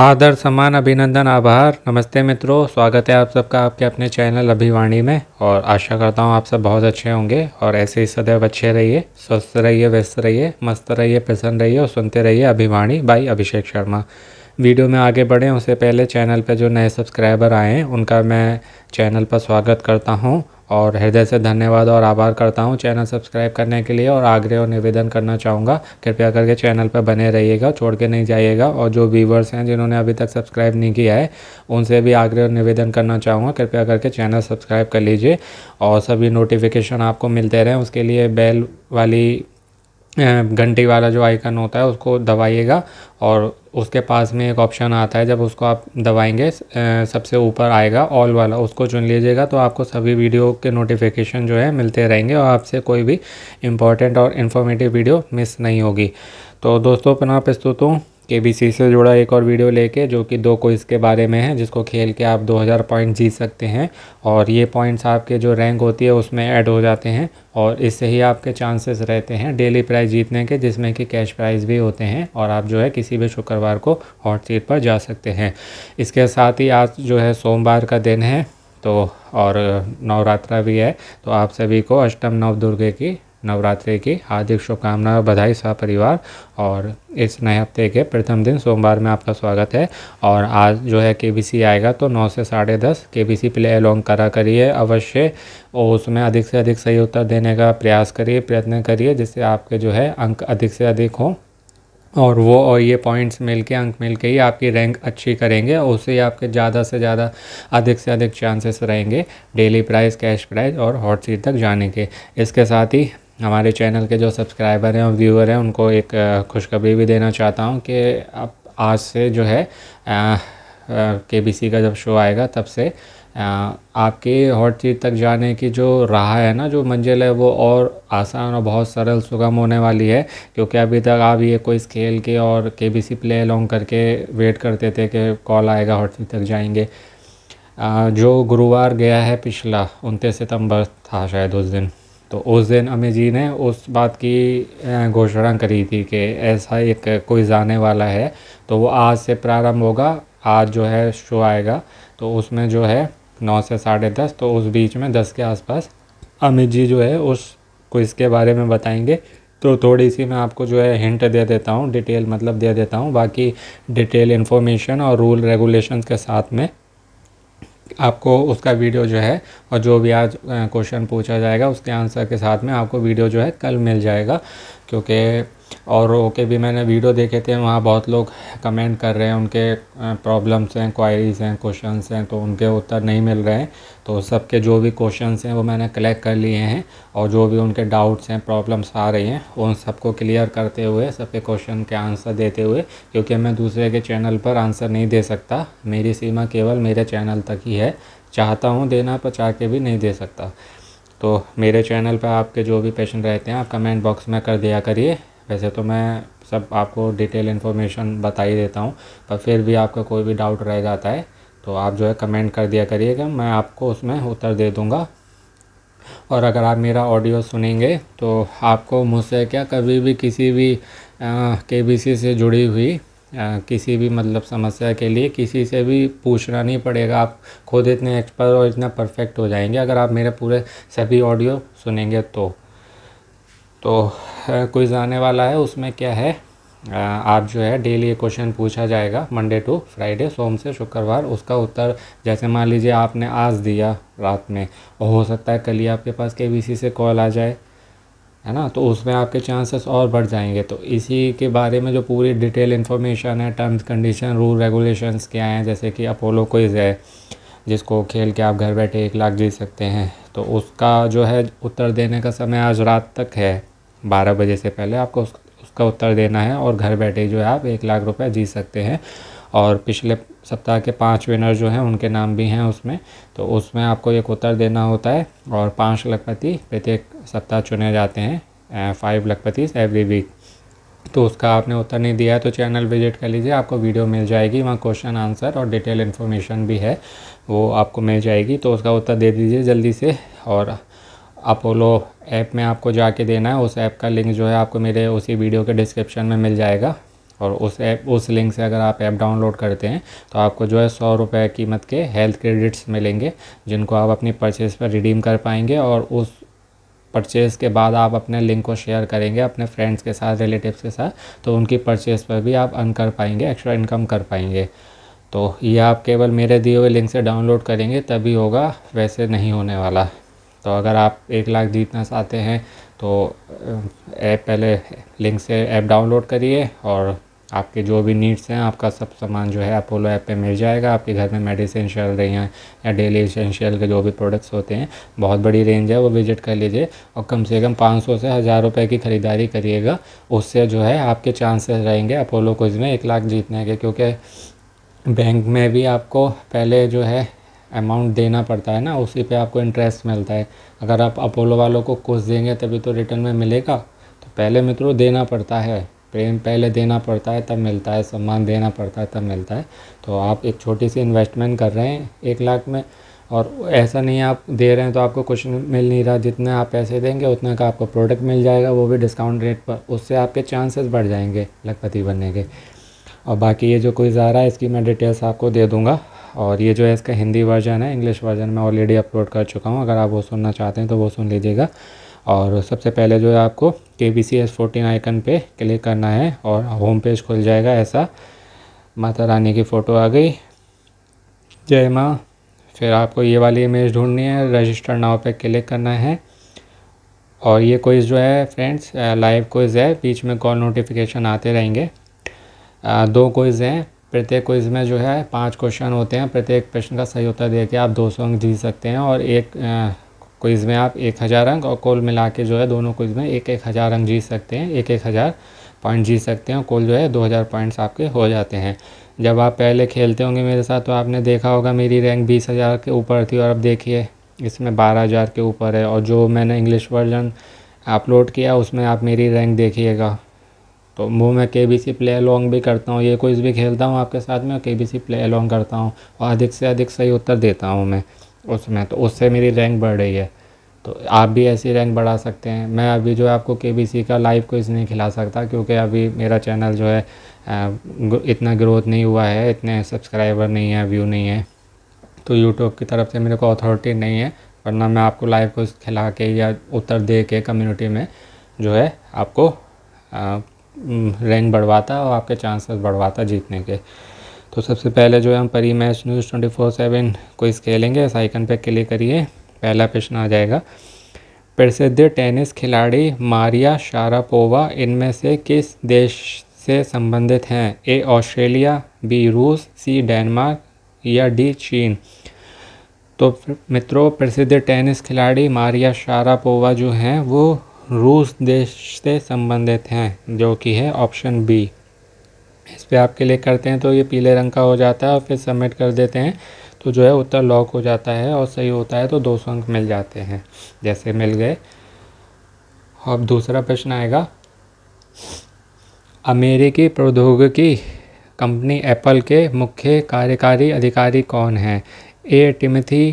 आदर सम्मान अभिनंदन आभार नमस्ते मित्रों स्वागत है आप सबका आपके अपने चैनल अभिवाणी में और आशा करता हूँ आप सब बहुत अच्छे होंगे और ऐसे ही सदैव अच्छे रहिए स्वस्थ रहिए व्यस्त रहिए मस्त रहिए प्रसन्न रहिए और सुनते रहिए अभिवाणी बाई अभिषेक शर्मा वीडियो में आगे बढ़ें उससे पहले चैनल पर जो नए सब्सक्राइबर आए हैं उनका मैं चैनल पर स्वागत करता हूँ और हृदय से धन्यवाद और आभार करता हूँ चैनल सब्सक्राइब करने के लिए और आग्रह और निवेदन करना चाहूँगा कृपया करके चैनल पर बने रहिएगा छोड़ के नहीं जाइएगा और जो व्यूवर्स हैं जिन्होंने अभी तक सब्सक्राइब नहीं किया है उनसे भी आग्रह और निवेदन करना चाहूँगा कृपया करके चैनल सब्सक्राइब कर लीजिए और सभी नोटिफिकेशन आपको मिलते रहें उसके लिए बेल वाली घंटी वाला जो आइकन होता है उसको दबाइएगा और उसके पास में एक ऑप्शन आता है जब उसको आप दबाएंगे सबसे ऊपर आएगा ऑल वाला उसको चुन लीजिएगा तो आपको सभी वीडियो के नोटिफिकेशन जो है मिलते रहेंगे और आपसे कोई भी इम्पॉर्टेंट और इन्फॉर्मेटिव वीडियो मिस नहीं होगी तो दोस्तों पुनः प्रस्तुत हूँ के से जुड़ा एक और वीडियो लेके जो कि दो कोइस के बारे में है जिसको खेल के आप 2000 पॉइंट जीत सकते हैं और ये पॉइंट्स आपके जो रैंक होती है उसमें ऐड हो जाते हैं और इससे ही आपके चांसेस रहते हैं डेली प्राइज़ जीतने के जिसमें कि कैश प्राइज़ भी होते हैं और आप जो है किसी भी शुक्रवार को हॉट सीट पर जा सकते हैं इसके साथ ही आज जो है सोमवार का दिन है तो और नवरात्रा भी है तो आप सभी को अष्टम नव दुर्गे की नवरात्रि की हार्दिक शुभकामनाएं बधाई सा परिवार और इस नए हफ्ते के प्रथम दिन सोमवार में आपका स्वागत है और आज जो है के आएगा तो नौ से साढ़े दस के प्ले अलॉन्ग करा करिए अवश्य और उसमें अधिक से अधिक सही उत्तर देने का प्रयास करिए प्रयत्न करिए जिससे आपके जो है अंक अधिक से अधिक हों और वो और ये पॉइंट्स मिल के अंक मिल के ही आपकी रैंक अच्छी करेंगे और उससे ही आपके ज़्यादा से ज़्यादा अधिक से अधिक चांसेस रहेंगे डेली प्राइस कैश प्राइस और हॉट सीट तक जाने के इसके साथ ही हमारे चैनल के जो सब्सक्राइबर हैं और व्यूअर हैं उनको एक खुशखबरी भी देना चाहता हूँ कि अब आज से जो है के बी सी का जब शो आएगा तब से आपके हॉट सीट तक जाने की जो राह है ना जो मंजिल है वो और आसान और बहुत सरल सुगम होने वाली है क्योंकि अभी तक आप ये कोई स्केल के और K B C play along करके वेट करते थे कि कॉल आएगा हॉट सीट तक जाएंगे जो गुरुवार गया है पिछला उनतीस सितंबर था शायद उस दिन तो उस दिन अमित जी ने उस बात की घोषणा करी थी कि ऐसा एक कोई जाने वाला है तो वो आज से प्रारंभ होगा आज जो है शो आएगा तो उसमें जो है नौ से साढ़े दस तो उस बीच में दस के आसपास अमित जी जो है उस क्विज़ के बारे में बताएंगे तो थोड़ी सी मैं आपको जो है हिंट दे देता हूँ डिटेल मतलब दे देता हूँ बाकी डिटेल इन्फॉर्मेशन और रूल रेगुलेशन के साथ में आपको उसका वीडियो जो है और जो भी आज क्वेश्चन पूछा जाएगा उसके आंसर के साथ में आपको वीडियो जो है कल मिल जाएगा क्योंकि और के भी मैंने वीडियो देखे थे वहाँ बहुत लोग कमेंट कर रहे हैं उनके प्रॉब्लम्स हैं क्वायरीज़ हैं क्वेश्चंस हैं तो उनके उत्तर नहीं मिल रहे हैं तो सबके जो भी क्वेश्चंस हैं वो मैंने कलेक्ट कर लिए हैं और जो भी उनके डाउट्स हैं प्रॉब्लम्स आ रही हैं उन सबको क्लियर करते हुए सबके क्वेश्चन के आंसर देते हुए क्योंकि मैं दूसरे के चैनल पर आंसर नहीं दे सकता मेरी सीमा केवल मेरे चैनल तक ही है चाहता हूँ देना पर चाह के भी नहीं दे सकता तो मेरे चैनल पर आपके जो भी पेशेंट रहते हैं आप कमेंट बॉक्स में कर दिया करिए वैसे तो मैं सब आपको डिटेल इन्फॉर्मेशन बता ही देता हूँ पर फिर भी आपका कोई भी डाउट रह जाता है तो आप जो है कमेंट कर दिया करिएगा मैं आपको उसमें उत्तर दे दूँगा और अगर आप मेरा ऑडियो सुनेंगे तो आपको मुझसे क्या कभी भी किसी भी के बी सी से जुड़ी हुई आ, किसी भी मतलब समस्या के लिए किसी से भी पूछना नहीं पड़ेगा आप खुद इतने एक्सपर्ट और इतना परफेक्ट हो जाएंगे अगर आप मेरे पूरे सभी ऑडियो सुनेंगे तो तो कोई आने वाला है उसमें क्या है आप जो है डेली क्वेश्चन पूछा जाएगा मंडे टू फ्राइडे सोम से शुक्रवार उसका उत्तर जैसे मान लीजिए आपने आज दिया रात में और हो सकता है कल ही आपके पास के से कॉल आ जाए है ना तो उसमें आपके चांसेस और बढ़ जाएंगे तो इसी के बारे में जो पूरी डिटेल इन्फॉर्मेशन है टर्म्स कंडीशन रूल रेगुलेशंस क्या हैं जैसे कि अपोलो कोइज है जिसको खेल के आप घर बैठे एक लाख जीत सकते हैं तो उसका जो है उत्तर देने का समय आज रात तक है बारह बजे से पहले आपको उस, उसका उत्तर देना है और घर बैठे जो है आप एक लाख रुपये जीत सकते हैं और पिछले सप्ताह के पांच विनर जो हैं उनके नाम भी हैं उसमें तो उसमें आपको एक उत्तर देना होता है और पांच लखपति प्रत्येक सप्ताह चुने जाते हैं फाइव लखपति एवरी वीक तो उसका आपने उत्तर नहीं दिया है तो चैनल विजिट कर लीजिए आपको वीडियो मिल जाएगी वहाँ क्वेश्चन आंसर और डिटेल इन्फॉर्मेशन भी है वो आपको मिल जाएगी तो उसका उत्तर दे दीजिए जल्दी से और अपोलो ऐप में आपको जाके देना है उस ऐप का लिंक जो है आपको मेरे उसी वीडियो के डिस्क्रिप्शन में मिल जाएगा और उस ऐप उस लिंक से अगर आप ऐप डाउनलोड करते हैं तो आपको जो है सौ रुपये कीमत के हेल्थ क्रेडिट्स मिलेंगे जिनको आप अपनी परचेज़ पर रिडीम कर पाएंगे और उस परचेज़ के बाद आप अपने लिंक को शेयर करेंगे अपने फ्रेंड्स के साथ रिलेटिव्स के साथ तो उनकी परचेज़ पर भी आप अर्न कर पाएंगे एक्स्ट्रा इनकम कर पाएंगे तो ये आप केवल मेरे दिए हुए लिंक से डाउनलोड करेंगे तभी होगा वैसे नहीं होने वाला तो अगर आप एक लाख जीतना चाहते हैं तो ऐप पहले लिंक से ऐप डाउनलोड करिए और आपके जो भी नीड्स हैं आपका सब सामान जो है अपोलो ऐप पे मिल जाएगा आपके घर में मेडिसिन चल रही हैं या डेली इसेंशियल के जो भी प्रोडक्ट्स होते हैं बहुत बड़ी रेंज है वो विजिट कर लीजिए और कम से कम पाँच सौ से हज़ार रुपये की ख़रीदारी करिएगा उससे जो है आपके चांसेस रहेंगे अपोलो को इसमें एक लाख जीतने के क्योंकि बैंक में भी आपको पहले जो है अमाउंट देना पड़ता है ना उसी पर आपको इंटरेस्ट मिलता है अगर आप अपोलो वालों को कुछ देंगे तभी तो रिटर्न में मिलेगा तो पहले मित्रों देना पड़ता है प्रेम पहले देना पड़ता है तब मिलता है सम्मान देना पड़ता है तब मिलता है तो आप एक छोटी सी इन्वेस्टमेंट कर रहे हैं एक लाख में और ऐसा नहीं आप दे रहे हैं तो आपको कुछ मिल नहीं रहा जितना आप पैसे देंगे उतना का आपको प्रोडक्ट मिल जाएगा वो भी डिस्काउंट रेट पर उससे आपके चांसेस बढ़ जाएंगे लखपति बनने के और बाकी ये जो कोई जा रहा है इसकी मैं डिटेल्स आपको दे दूँगा और ये जो है इसका हिंदी वर्जन है इंग्लिश वर्जन मैं ऑलरेडी अपलोड कर चुका हूँ अगर आप वो सुनना चाहते हैं तो वो सुन लीजिएगा और सबसे पहले जो है आपको K B C S fourteen icon पर क्लिक करना है और होम पेज खुल जाएगा ऐसा माता रानी की फ़ोटो आ गई जय माँ फिर आपको ये वाली इमेज ढूंढनी है रजिस्टर नाव पे क्लिक करना है और ये कोइज जो है फ्रेंड्स लाइव कोइज है बीच में कॉल नोटिफिकेशन आते रहेंगे आ, दो कोइज हैं प्रत्येक कोइज में जो है पांच क्वेश्चन होते हैं प्रत्येक प्रश्न का सही उत्तर देके आप दो सौ अंक जीत सकते हैं और एक आ, क्विज़ में आप एक हज़ार अंक और कोल मिला के जो है दोनों क्विज़ में एक एक हज़ार अंक जीत सकते हैं एक एक हज़ार पॉइंट जीत सकते हैं कोल जो है दो हज़ार पॉइंट्स आपके हो जाते हैं जब आप पहले खेलते होंगे मेरे साथ तो आपने देखा होगा मेरी रैंक बीस हज़ार के ऊपर थी और अब देखिए इसमें बारह हज़ार के ऊपर है और जो मैंने इंग्लिश वर्जन अपलोड किया उसमें आप मेरी रैंक देखिएगा तो वो मैं के बी सी प्ले अलॉन्ग भी करता हूँ ये कोई भी खेलता हूँ आपके साथ में के बी सी प्ले अलॉन्ग करता हूँ और अधिक से अधिक सही उत्तर देता हूँ मैं उसमें तो उससे मेरी रैंक बढ़ रही है तो आप भी ऐसी रैंक बढ़ा सकते हैं मैं अभी जो है आपको के का लाइव इस नहीं खिला सकता क्योंकि अभी मेरा चैनल जो है इतना ग्रोथ नहीं हुआ है इतने सब्सक्राइबर नहीं है व्यू नहीं है तो यूट्यूब की तरफ से मेरे को अथॉरिटी नहीं है वरना मैं आपको लाइव को खिला के या उत्तर दे के कम्यूनिटी में जो है आपको रैंक बढ़वाता और आपके चांसेस बढ़वाता जीतने के तो सबसे पहले जो है हम Parimatch news twenty four seven को इस खेलेंगे इस आइकन पर क्लिक करिए पहला प्रश्न आ जाएगा प्रसिद्ध टेनिस खिलाड़ी मारिया शारापोवा इनमें से किस देश से संबंधित हैं ए ऑस्ट्रेलिया बी रूस सी डेनमार्क या डी चीन तो मित्रों प्रसिद्ध टेनिस खिलाड़ी मारिया शारापोवा जो हैं वो रूस देश से संबंधित हैं जो कि है ऑप्शन बी इस पर आप क्लिक करते हैं तो ये पीले रंग का हो जाता है और फिर सबमिट कर देते हैं तो जो है उत्तर लॉक हो जाता है और सही होता है तो दो सौ अंक मिल जाते हैं जैसे मिल गए अब दूसरा प्रश्न आएगा अमेरिकी प्रौद्योगिकी कंपनी एप्पल के मुख्य कार्यकारी अधिकारी कौन हैं A Timothy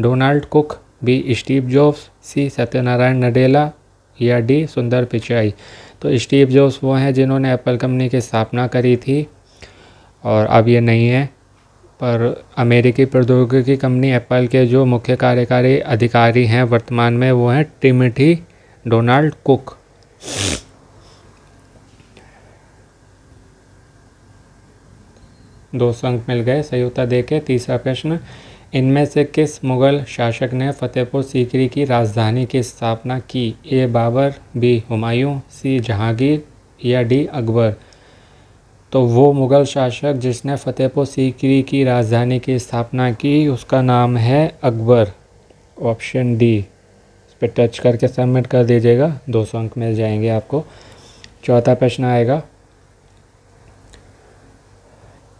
Donald Cook B Steve Jobs C Satyanarayana Nadella या डी सुंदर पिचाई तो स्टीव जॉब्स वो हैं जिन्होंने एप्पल कंपनी की स्थापना करी थी और अब ये नहीं है पर अमेरिकी प्रौद्योगिकी कंपनी एप्पल के जो मुख्य कार्यकारी अधिकारी हैं वर्तमान में वो हैं टिमिठी डोनाल्ड कुक दो अंक मिल गए सही उत्तर देखे तीसरा प्रश्न इनमें से किस मुग़ल शासक ने फ़तेहपुर सीकरी की राजधानी की स्थापना की A Babar B Humayun C Jahangir या डी अकबर तो वो मुग़ल शासक जिसने फ़तेहपुर सीकरी की राजधानी की स्थापना की उसका नाम है अकबर ऑप्शन डी इस पर टच करके सबमिट कर दीजिएगा दो सौ अंक मिल जाएंगे आपको चौथा प्रश्न आएगा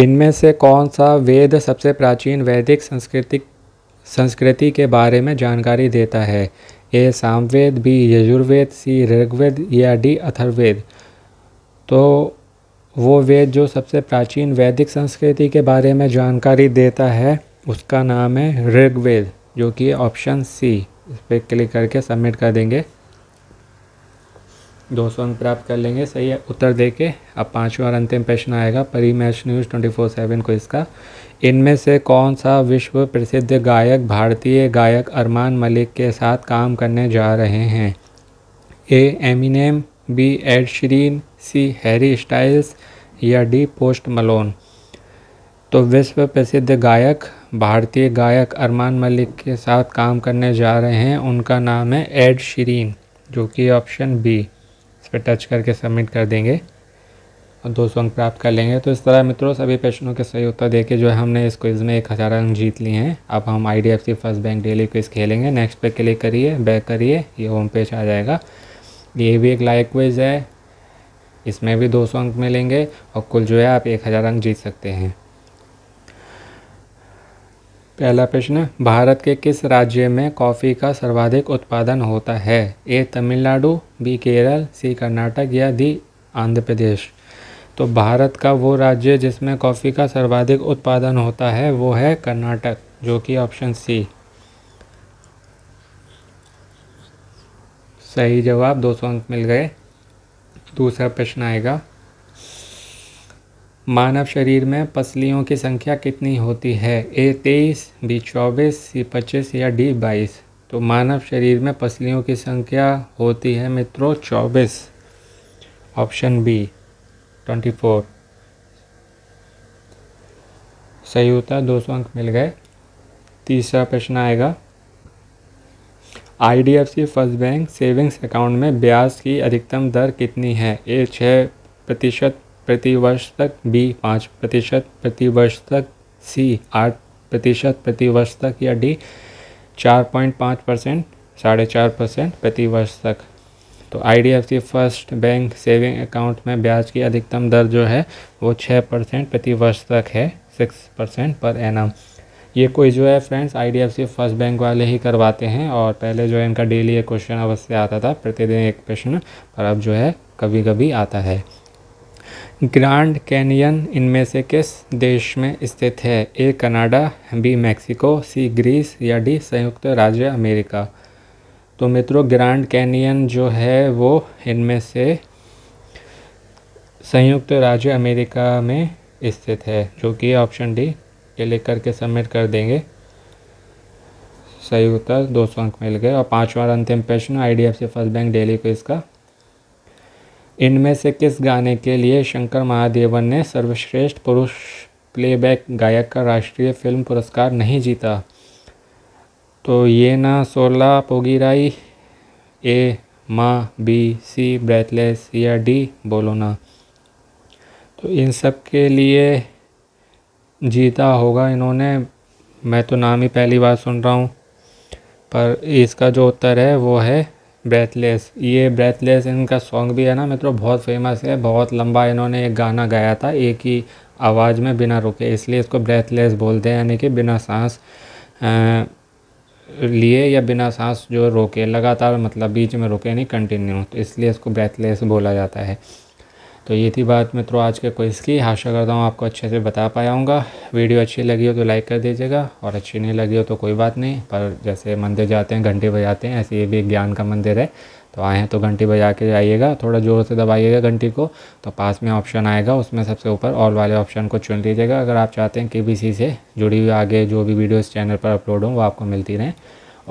इनमें से कौन सा वेद सबसे प्राचीन वैदिक संस्कृतिक संस्कृति के बारे में जानकारी देता है A Samaveda B Yajurveda C Rigveda या डी अथर्वेद तो वो वेद जो सबसे प्राचीन वैदिक संस्कृति के बारे में जानकारी देता है उसका नाम है ऋग्वेद जो कि ऑप्शन सी इस पर क्लिक करके सबमिट कर देंगे दो सौ अंक प्राप्त कर लेंगे सही है उत्तर दे के अब पाँचवा और अंतिम प्रश्न आएगा Parimatch news twenty four seven को इसका इनमें से कौन सा विश्व प्रसिद्ध गायक भारतीय गायक अरमान मलिक के साथ काम करने जा रहे हैं A Eminem B Ed Sheeran C Harry Styles या डी पोस्ट मलोन तो विश्व प्रसिद्ध गायक भारतीय गायक अरमान मलिक के साथ काम करने जा रहे हैं उनका नाम है एड शरीन जो कि ऑप्शन बी इस पर टच करके सबमिट कर देंगे और दो सौ अंक प्राप्त कर लेंगे तो इस तरह मित्रों सभी प्रश्नों के सही उत्तर देके जो है हमने इस क्विज़ में एक हज़ार अंक जीत लिए हैं अब हम I D F C first bank daily quiz खेलेंगे नेक्स्ट पे क्लिक करिए बैक करिए ये होम पेज आ जाएगा ये भी एक लाइव क्विज़ है इसमें भी दो सौ अंक मिलेंगे और कुल जो है आप एक हज़ार अंक जीत सकते हैं पहला प्रश्न भारत के किस राज्य में कॉफ़ी का सर्वाधिक उत्पादन होता है A Tamil Nadu B Kerala C Karnataka या दी आंध्र प्रदेश तो भारत का वो राज्य जिसमें कॉफ़ी का सर्वाधिक उत्पादन होता है वो है कर्नाटक जो कि ऑप्शन सी सही जवाब दो सौ अंक मिल गए दूसरा प्रश्न आएगा मानव शरीर में पसलियों की संख्या कितनी होती है ए तेईस बी चौबीस सी पच्चीस या डी बाईस तो मानव शरीर में पसलियों की संख्या होती है मित्रों चौबीस ऑप्शन बी ट्वेंटी फोर सही होता दो सौ अंक मिल गए तीसरा प्रश्न आएगा I D F C first bank savings account में ब्याज की अधिकतम दर कितनी है ए छः प्रतिशत प्रतिवर्ष तक बी पाँच प्रतिशत प्रतिवर्ष तक सी आठ प्रतिशत प्रतिवर्ष तक या डी चार पॉइंट पाँच परसेंट साढ़े चार परसेंट प्रतिवर्ष तक तो I first bank saving account में ब्याज की अधिकतम दर जो है वो छः परसेंट प्रतिवर्ष तक है सिक्स परसेंट पर एम ये कोई जो है फ्रेंड्स आई फर्स्ट बैंक वाले ही करवाते हैं और पहले जो है इनका डेली एक क्वेश्चन अवश्य आता था प्रतिदिन एक प्रश्न पर अब जो है कभी कभी आता है ग्रैंड कैनियन इनमें से किस देश में स्थित है A Canada B Mexico C Greece या डी संयुक्त राज्य अमेरिका तो मित्रों ग्रैंड कैनियन जो है वो इनमें से संयुक्त राज्य अमेरिका में स्थित है जो कि ऑप्शन डी लेकर के सबमिट कर देंगे सही उत्तर दो सौ अंक मिल गए और पांचवा अंतिम प्रश्न I D F C first bank daily को इसका इनमें से किस गाने के लिए शंकर महादेवन ने सर्वश्रेष्ठ पुरुष प्लेबैक गायक का राष्ट्रीय फिल्म पुरस्कार नहीं जीता तो ये ना सोला पोगीराई ए माँ बी सी ब्रेथलेस या डी बोलो ना तो इन सब के लिए जीता होगा इन्होंने मैं तो नाम ही पहली बार सुन रहा हूँ पर इसका जो उत्तर है वो है ब्रेथलेस ये ब्रेथलेस इनका सॉन्ग भी है ना मित्रों बहुत फेमस है बहुत लंबा इन्होंने एक गाना गाया था एक ही आवाज़ में बिना रुके इसलिए इसको ब्रेथलेस बोलते हैं यानी कि बिना सांस लिए या बिना सांस जो रोके लगातार मतलब बीच में रुके नहीं कंटिन्यू तो इसलिए इसको ब्रेथलेस बोला जाता है तो ये थी बात मित्रों आज के क्विज़ की आशा करता हूँ आपको अच्छे से बता पाया हूँगा वीडियो अच्छी लगी हो तो लाइक कर दीजिएगा और अच्छी नहीं लगी हो तो कोई बात नहीं पर जैसे मंदिर जाते हैं घंटे बजाते हैं ऐसे ये भी ज्ञान का मंदिर है तो आए हैं तो घंटी बजा के जाइएगा थोड़ा ज़ोर से दबाइएगा घंटी को तो पास में ऑप्शन आएगा उसमें सबसे ऊपर ऑल वाले ऑप्शन को चुन लीजिएगा अगर आप चाहते हैं के से जुड़ी हुई आगे जो भी वीडियो इस चैनल पर अपलोड हों वो आपको मिलती रहें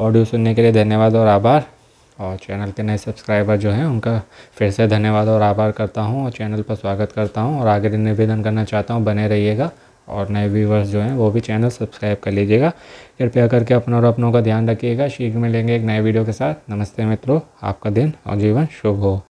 ऑडियो सुनने के लिए धन्यवाद और आभार और चैनल के नए सब्सक्राइबर जो हैं उनका फिर से धन्यवाद और आभार करता हूँ और चैनल पर स्वागत करता हूँ और आगे निवेदन करना चाहता हूँ बने रहिएगा और नए व्यूवर्स जो हैं वो भी चैनल सब्सक्राइब कर लीजिएगा कृपया करके अपनों और अपनों का ध्यान रखिएगा शीघ्र मिलेंगे एक नए वीडियो के साथ नमस्ते मित्रों आपका दिन और जीवन शुभ हो